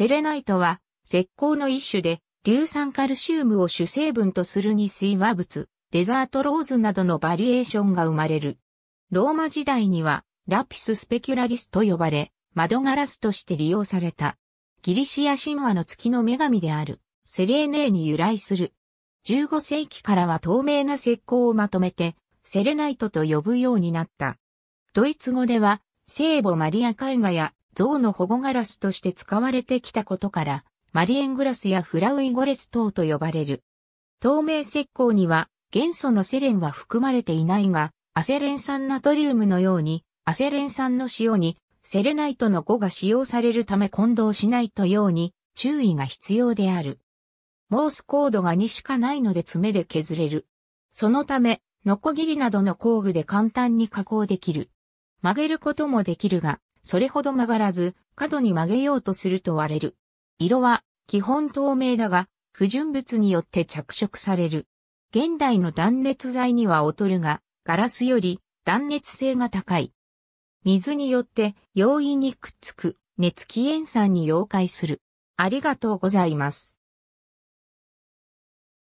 セレナイトは、石膏の一種で、硫酸カルシウムを主成分とするに水和物、デザートローズなどのバリエーションが生まれる。ローマ時代には、ラピススペキュラリスと呼ばれ、窓ガラスとして利用された。ギリシア神話の月の女神である、セレーネーに由来する。15世紀からは透明な石膏をまとめて、セレナイトと呼ぶようになった。ドイツ語では、聖母マリア絵画や象の保護ガラスとして使われてきたことから、マリエングラスやフラウイゴレス等と呼ばれる。透明石膏には元素のセレンは含まれていないが、アセレン酸ナトリウムのように、アセレン酸の塩にセレナイトの5が使用されるため混同しないとように注意が必要である。モースコードが2しかないので爪で削れる。そのため、ノコギリなどの工具で簡単に加工できる。曲げることもできるが、それほど曲がらず、角に曲げようとすると割れる。色は、基本透明だが、不純物によって着色される。現代の断熱材には劣るが、ガラスより断熱性が高い。水によって容易にくっつく熱気塩酸に溶解する。ありがとうございます。